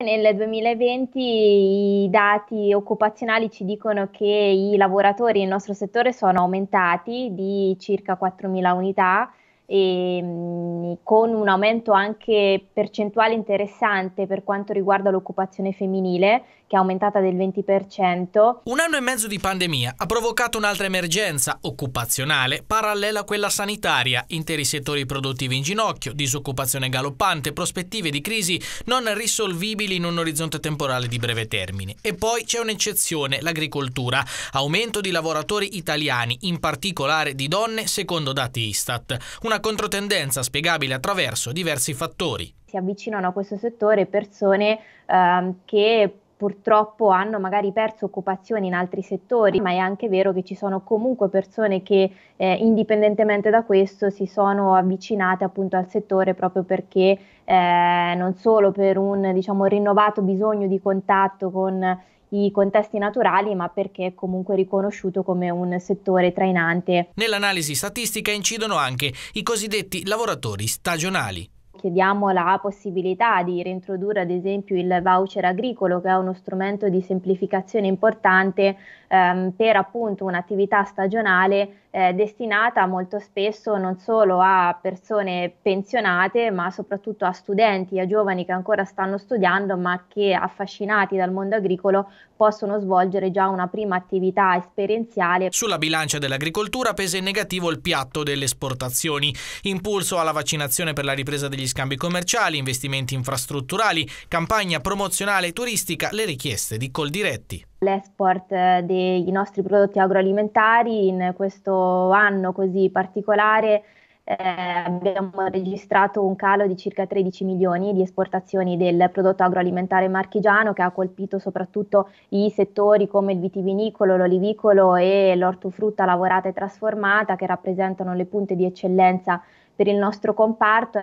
Nel 2020 i dati occupazionali ci dicono che i lavoratori nel nostro settore sono aumentati di circa 4.000 unità, e ehm, con un aumento anche percentuale interessante per quanto riguarda l'occupazione femminile, che è aumentata del 20%. Un anno e mezzo di pandemia ha provocato un'altra emergenza occupazionale parallela a quella sanitaria, interi settori produttivi in ginocchio, disoccupazione galoppante, prospettive di crisi non risolvibili in un orizzonte temporale di breve termine. E poi c'è un'eccezione, l'agricoltura, aumento di lavoratori italiani, in particolare di donne, secondo dati Istat. Una controtendenza spiegabile attraverso diversi fattori. Si avvicinano a questo settore persone eh, che purtroppo hanno magari perso occupazione in altri settori, ma è anche vero che ci sono comunque persone che eh, indipendentemente da questo si sono avvicinate appunto al settore proprio perché eh, non solo per un diciamo, rinnovato bisogno di contatto con i contesti naturali, ma perché è comunque riconosciuto come un settore trainante. Nell'analisi statistica incidono anche i cosiddetti lavoratori stagionali chiediamo la possibilità di reintrodurre ad esempio il voucher agricolo che è uno strumento di semplificazione importante ehm, per appunto un'attività stagionale eh, destinata molto spesso non solo a persone pensionate ma soprattutto a studenti, a giovani che ancora stanno studiando ma che affascinati dal mondo agricolo possono svolgere già una prima attività esperienziale. Sulla bilancia dell'agricoltura pesa in negativo il piatto delle esportazioni, impulso alla vaccinazione per la ripresa degli scambi commerciali, investimenti infrastrutturali, campagna promozionale e turistica, le richieste di Coldiretti. L'export eh, dei nostri prodotti agroalimentari in questo anno così particolare eh, abbiamo registrato un calo di circa 13 milioni di esportazioni del prodotto agroalimentare marchigiano che ha colpito soprattutto i settori come il vitivinicolo, l'olivicolo e l'ortofrutta lavorata e trasformata che rappresentano le punte di eccellenza per il nostro comparto.